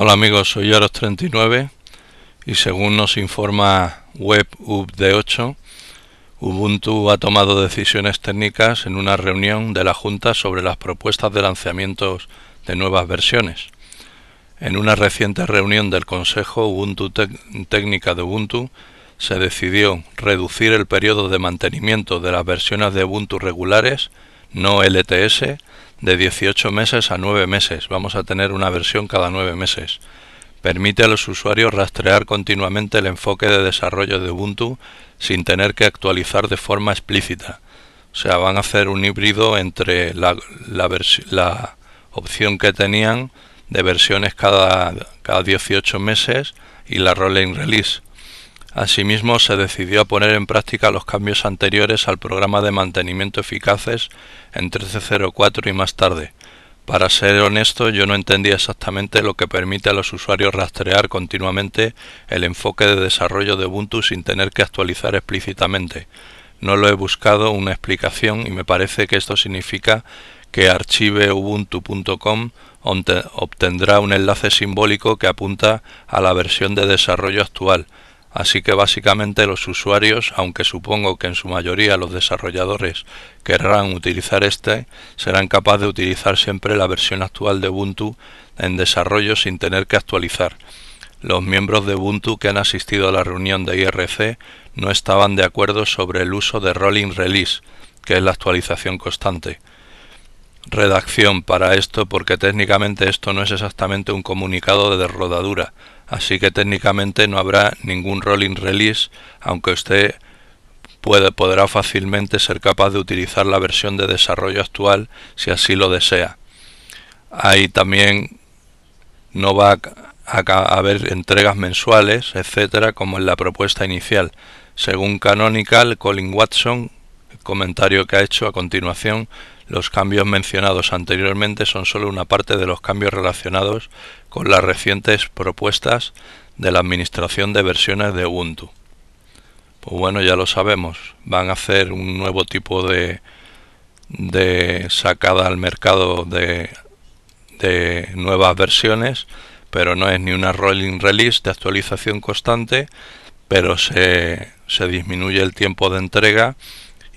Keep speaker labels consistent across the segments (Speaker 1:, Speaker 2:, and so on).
Speaker 1: Hola amigos, soy Yaros39 y según nos informa WebUbD8, Ubuntu ha tomado decisiones técnicas en una reunión de la Junta sobre las propuestas de lanzamientos de nuevas versiones. En una reciente reunión del Consejo Ubuntu Técnica de Ubuntu se decidió reducir el periodo de mantenimiento de las versiones de Ubuntu regulares, no LTS, de 18 meses a 9 meses. Vamos a tener una versión cada 9 meses. Permite a los usuarios rastrear continuamente el enfoque de desarrollo de Ubuntu sin tener que actualizar de forma explícita. O sea, van a hacer un híbrido entre la, opción que tenían de versiones cada, cada 18 meses y la rolling release. Asimismo, se decidió a poner en práctica los cambios anteriores al programa de mantenimiento eficaces en 13.04 y más tarde. Para ser honesto, yo no entendía exactamente lo que permite a los usuarios rastrear continuamente el enfoque de desarrollo de Ubuntu sin tener que actualizar explícitamente. No lo he buscado una explicación y me parece que esto significa que archiveubuntu.com obtendrá un enlace simbólico que apunta a la versión de desarrollo actual Así que básicamente los usuarios, aunque supongo que en su mayoría los desarrolladores querrán utilizar este, serán capaces de utilizar siempre la versión actual de Ubuntu en desarrollo sin tener que actualizar. Los miembros de Ubuntu que han asistido a la reunión de IRC no estaban de acuerdo sobre el uso de Rolling Release, que es la actualización constante redacción para esto porque técnicamente esto no es exactamente un comunicado de rodadura, así que técnicamente no habrá ningún rolling release, aunque usted puede, podrá fácilmente ser capaz de utilizar la versión de desarrollo actual si así lo desea. Ahí también no va a, haber entregas mensuales, etcétera, como en la propuesta inicial. Según Canonical, Colin Watson, comentario que ha hecho a continuación, los cambios mencionados anteriormente son solo una parte de los cambios relacionados con las recientes propuestas de la administración de versiones de Ubuntu. Pues bueno, ya lo sabemos, van a hacer un nuevo tipo de, de sacada al mercado de, nuevas versiones, pero no es ni una rolling release de actualización constante, pero se, se disminuye el tiempo de entrega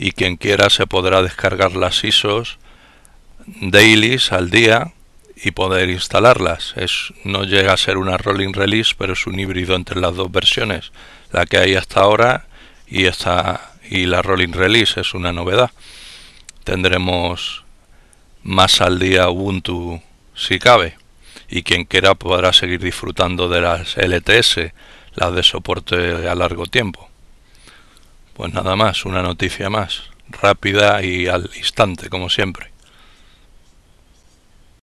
Speaker 1: y quien quiera se podrá descargar las ISOs daily, al día y poder instalarlas. Es, no llega a ser una rolling release, pero es un híbrido entre las dos versiones, la que hay hasta ahora y esta y la rolling release es una novedad. Tendremos más al día Ubuntu si cabe y quien quiera podrá seguir disfrutando de las LTS, las de soporte a largo tiempo. Pues nada más, una noticia más, rápida y al instante, como siempre.